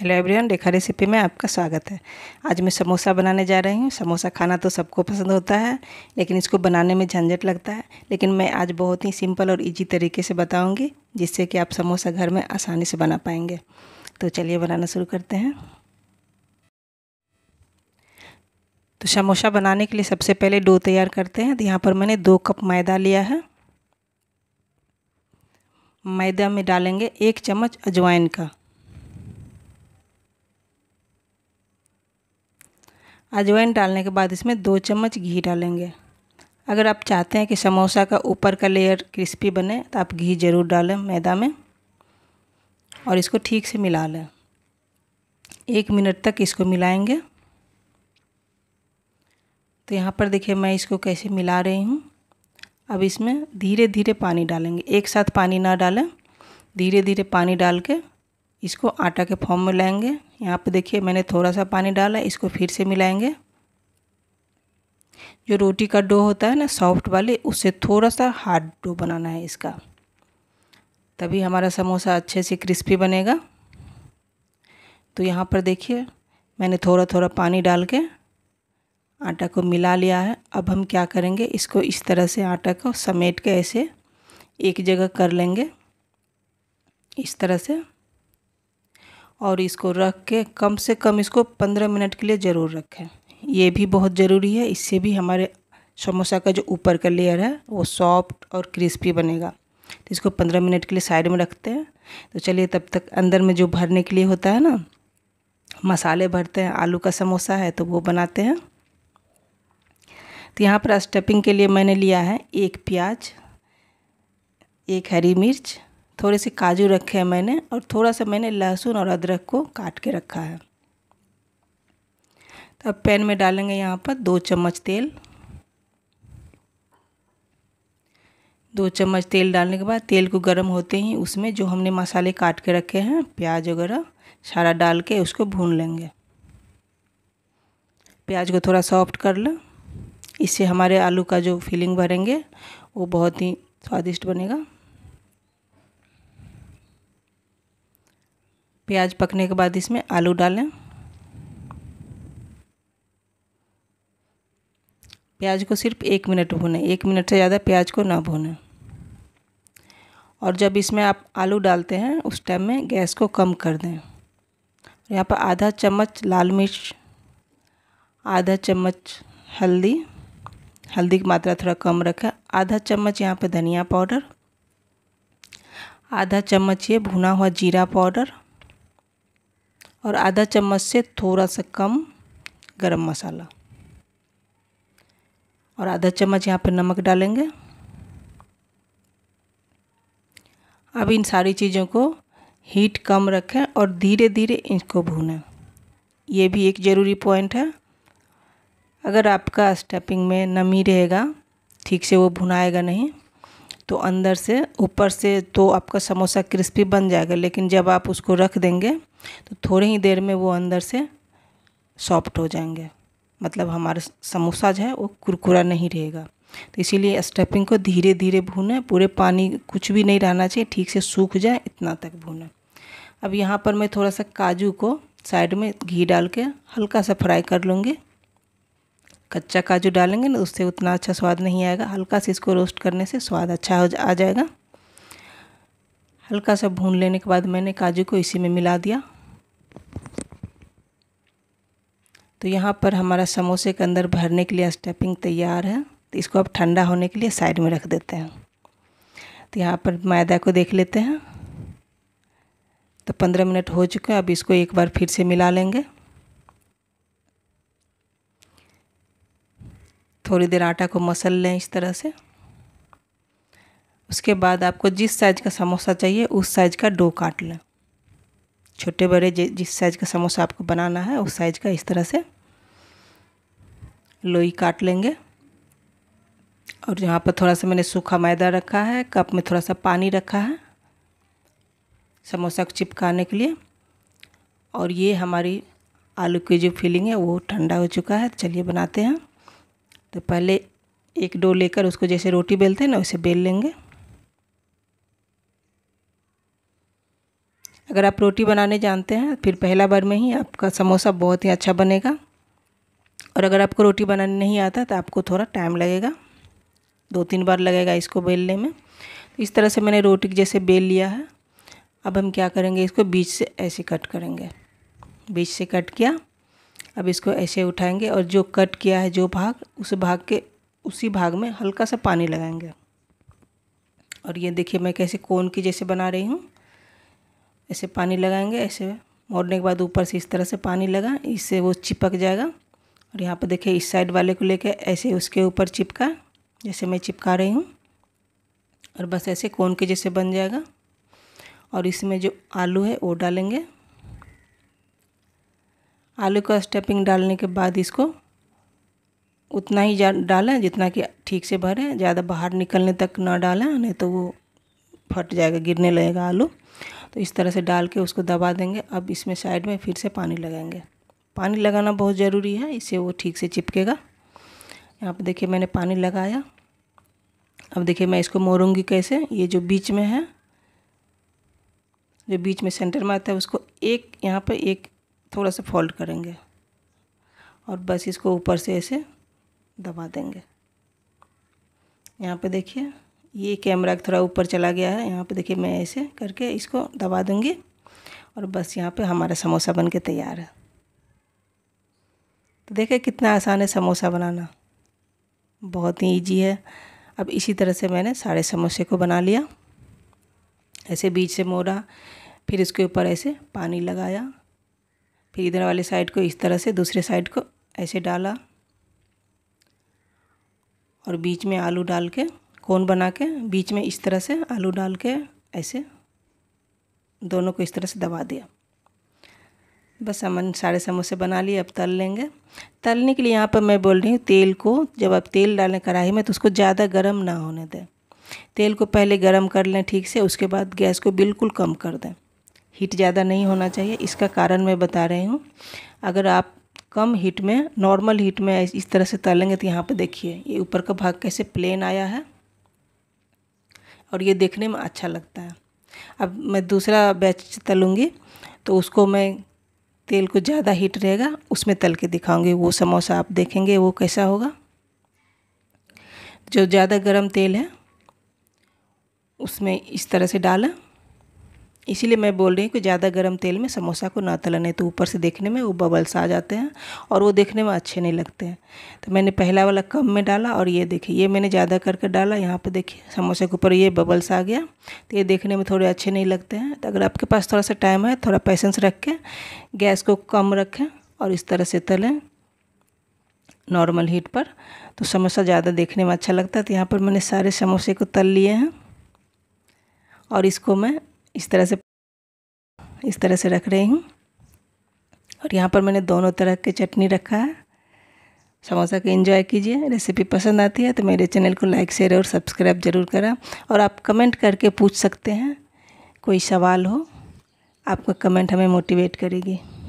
hello everyone रेखा recipe में आपका स्वागत है आज मैं समोसा बनाने जा रही हूँ समोसा खाना तो सबको पसंद होता है लेकिन इसको बनाने में झंझट लगता है लेकिन मैं आज बहुत ही सिंपल और इजी तरीके से बताऊँगी जिससे कि आप समोसा घर में आसानी से बना पाएंगे तो चलिए बनाना शुरू करते हैं तो समोसा बनाने के लिए सबसे पहले डो तैयार करते हैं तो यहाँ पर मैंने दो कप मैदा लिया है मैदा में डालेंगे एक चम्मच अजवाइन का अजवाइन डालने के बाद इसमें दो चम्मच घी डालेंगे अगर आप चाहते हैं कि समोसा का ऊपर का लेयर क्रिस्पी बने तो आप घी ज़रूर डालें मैदा में और इसको ठीक से मिला लें एक मिनट तक इसको मिलाएंगे तो यहाँ पर देखिए मैं इसको कैसे मिला रही हूँ अब इसमें धीरे धीरे पानी डालेंगे एक साथ पानी ना डालें धीरे धीरे पानी डाल के इसको आटा के फॉर्म में लाएंगे यहाँ पे देखिए मैंने थोड़ा सा पानी डाला इसको फिर से मिलाएंगे जो रोटी का डो होता है ना सॉफ्ट वाले उससे थोड़ा सा हार्ड डो बनाना है इसका तभी हमारा समोसा अच्छे से क्रिस्पी बनेगा तो यहाँ पर देखिए मैंने थोड़ा थोड़ा पानी डाल के आटा को मिला लिया है अब हम क्या करेंगे इसको इस तरह से आटा को समेट के ऐसे एक जगह कर लेंगे इस तरह से और इसको रख के कम से कम इसको पंद्रह मिनट के लिए ज़रूर रखें ये भी बहुत ज़रूरी है इससे भी हमारे समोसा का जो ऊपर का लेयर है वो सॉफ्ट और क्रिस्पी बनेगा तो इसको पंद्रह मिनट के लिए साइड में रखते हैं तो चलिए तब तक अंदर में जो भरने के लिए होता है ना मसाले भरते हैं आलू का समोसा है तो वो बनाते हैं तो यहाँ पर स्टफिंग के लिए मैंने लिया है एक प्याज एक हरी मिर्च थोड़े से काजू रखे हैं मैंने और थोड़ा सा मैंने लहसुन और अदरक को काट के रखा है तो अब पैन में डालेंगे यहाँ पर दो चम्मच तेल दो चम्मच तेल डालने के बाद तेल को गर्म होते ही उसमें जो हमने मसाले काट के रखे हैं प्याज वगैरह सारा डाल के उसको भून लेंगे प्याज को थोड़ा सॉफ्ट कर लें इससे हमारे आलू का जो फीलिंग भरेंगे वो बहुत ही स्वादिष्ट बनेगा प्याज पकने के बाद इसमें आलू डालें प्याज को सिर्फ एक मिनट भूनें एक मिनट से ज़्यादा प्याज को ना भूनें और जब इसमें आप आलू डालते हैं उस टाइम में गैस को कम कर दें यहाँ पर आधा चम्मच लाल मिर्च आधा चम्मच हल्दी हल्दी की मात्रा थोड़ा कम रखें आधा चम्मच यहाँ पर धनिया पाउडर आधा चम्मच ये भुना हुआ जीरा पाउडर और आधा चम्मच से थोड़ा सा कम गरम मसाला और आधा चम्मच यहाँ पर नमक डालेंगे अब इन सारी चीज़ों को हीट कम रखें और धीरे धीरे इनको भूनें ये भी एक ज़रूरी पॉइंट है अगर आपका स्टेपिंग में नमी रहेगा ठीक से वो भुनाएगा नहीं तो अंदर से ऊपर से तो आपका समोसा क्रिस्पी बन जाएगा लेकिन जब आप उसको रख देंगे तो थोड़ी ही देर में वो अंदर से सॉफ्ट हो जाएंगे मतलब हमारा समोसा जो है वो कुरकुरा नहीं रहेगा तो इसीलिए स्टफिंग को धीरे धीरे भूने पूरे पानी कुछ भी नहीं रहना चाहिए ठीक से सूख जाए इतना तक भूने अब यहाँ पर मैं थोड़ा सा काजू को साइड में घी डाल के हल्का सा फ्राई कर लूँगी कच्चा काजू डालेंगे ना उससे उतना अच्छा स्वाद नहीं आएगा हल्का से इसको रोस्ट करने से स्वाद अच्छा हो जा, आ जाएगा हल्का सा भून लेने के बाद मैंने काजू को इसी में मिला दिया तो यहाँ पर हमारा समोसे के अंदर भरने के लिए स्टफिंग तैयार है तो इसको अब ठंडा होने के लिए साइड में रख देते हैं तो यहाँ पर मैदा को देख लेते हैं तो पंद्रह मिनट हो चुके हैं अब इसको एक बार फिर से मिला लेंगे थोड़ी देर आटा को मसल लें इस तरह से उसके बाद आपको जिस साइज़ का समोसा चाहिए उस साइज़ का डो काट लें छोटे बड़े जिस साइज़ का समोसा आपको बनाना है उस साइज़ का इस तरह से लोई काट लेंगे और यहाँ पर थोड़ा सा मैंने सूखा मैदा रखा है कप में थोड़ा सा पानी रखा है समोसा को चिपकाने के लिए और ये हमारी आलू की जो फीलिंग है वो ठंडा हो चुका है चलिए बनाते हैं तो पहले एक डो लेकर उसको जैसे रोटी बेलते हैं ना उसे बेल लेंगे अगर आप रोटी बनाने जानते हैं फिर पहला बार में ही आपका समोसा बहुत ही अच्छा बनेगा और अगर आपको रोटी बनाने नहीं आता तो आपको थोड़ा टाइम लगेगा दो तीन बार लगेगा इसको बेलने में तो इस तरह से मैंने रोटी जैसे बेल लिया है अब हम क्या करेंगे इसको बीच से ऐसे कट करेंगे बीच से कट किया अब इसको ऐसे उठाएंगे और जो कट किया है जो भाग उस भाग के उसी भाग में हल्का सा पानी लगाएंगे और ये देखिए मैं कैसे कोन की जैसे बना रही हूँ ऐसे पानी लगाएंगे ऐसे मोड़ने के बाद ऊपर से इस तरह से पानी लगा इससे वो चिपक जाएगा और यहाँ पर देखिए इस साइड वाले को लेकर ऐसे उसके ऊपर चिपका जैसे मैं चिपका रही हूँ और बस ऐसे कोन के जैसे बन जाएगा और इसमें जो आलू है वो डालेंगे आलू का स्टफिंग डालने के बाद इसको उतना ही डालें जितना कि ठीक से भरें ज़्यादा बाहर निकलने तक ना डालें नहीं तो वो फट जाएगा गिरने लगेगा आलू तो इस तरह से डाल के उसको दबा देंगे अब इसमें साइड में फिर से पानी लगाएंगे पानी लगाना बहुत ज़रूरी है इससे वो ठीक से चिपकेगा यहाँ पर देखिए मैंने पानी लगाया अब देखिए मैं इसको मोरूँगी कैसे ये जो बीच में है जो बीच में सेंटर में आता है उसको एक यहाँ पर एक थोड़ा सा फोल्ड करेंगे और बस इसको ऊपर से ऐसे दबा देंगे यहाँ पे देखिए ये कैमरा थोड़ा ऊपर चला गया है यहाँ पे देखिए मैं ऐसे करके इसको दबा दूँगी और बस यहाँ पे हमारा समोसा बन के तैयार है तो देखिए कितना आसान है समोसा बनाना बहुत ही ईजी है अब इसी तरह से मैंने सारे समोसे को बना लिया ऐसे बीच से मोड़ा फिर इसके ऊपर ऐसे पानी लगाया फिर इधर वाले साइड को इस तरह से दूसरे साइड को ऐसे डाला और बीच में आलू डाल के कोन बना के बीच में इस तरह से आलू डाल के ऐसे दोनों को इस तरह से दबा दिया बस हम सारे समोसे बना लिए अब तल लेंगे तलने के लिए यहाँ पर मैं बोल रही हूँ तेल को जब आप तेल डालें कढ़ाई में तो उसको ज़्यादा गर्म ना होने दें तेल को पहले गर्म कर लें ठीक से उसके बाद गैस को बिल्कुल कम कर दें हीट ज़्यादा नहीं होना चाहिए इसका कारण मैं बता रही हूँ अगर आप कम हीट में नॉर्मल हीट में इस तरह से तलेंगे तो यहाँ पर देखिए ये ऊपर का भाग कैसे प्लेन आया है और ये देखने में अच्छा लगता है अब मैं दूसरा बैच तलूँगी तो उसको मैं तेल को ज़्यादा हीट रहेगा उसमें तल के दिखाऊँगी वो समोसा आप देखेंगे वो कैसा होगा जो ज़्यादा गर्म तेल है उसमें इस तरह से डालें इसीलिए मैं बोल रही हूँ कि ज़्यादा गर्म तेल में समोसा को ना तला नहीं तो ऊपर से देखने में वो बबल्स आ जाते हैं और वो देखने में अच्छे नहीं लगते हैं तो मैंने पहला वाला कम में डाला और ये देखिए ये मैंने ज़्यादा करके डाला यहाँ पर देखिए समोसे के ऊपर ये बबल्स आ गया तो ये देखने में थोड़े अच्छे नहीं लगते हैं तो अगर आपके पास थोड़ा सा टाइम है थोड़ा पैसेंस रख के गैस को कम रखें और इस तरह से तलें नॉर्मल हीट पर तो समोसा ज़्यादा देखने में अच्छा लगता है तो यहाँ पर मैंने सारे समोसे को तल लिए हैं और इसको मैं इस तरह से इस तरह से रख रही हूँ और यहाँ पर मैंने दोनों तरह के चटनी रखा है समोसा के एंजॉय कीजिए रेसिपी पसंद आती है तो मेरे चैनल को लाइक शेयर और सब्सक्राइब ज़रूर करें और आप कमेंट करके पूछ सकते हैं कोई सवाल हो आपका कमेंट हमें मोटिवेट करेगी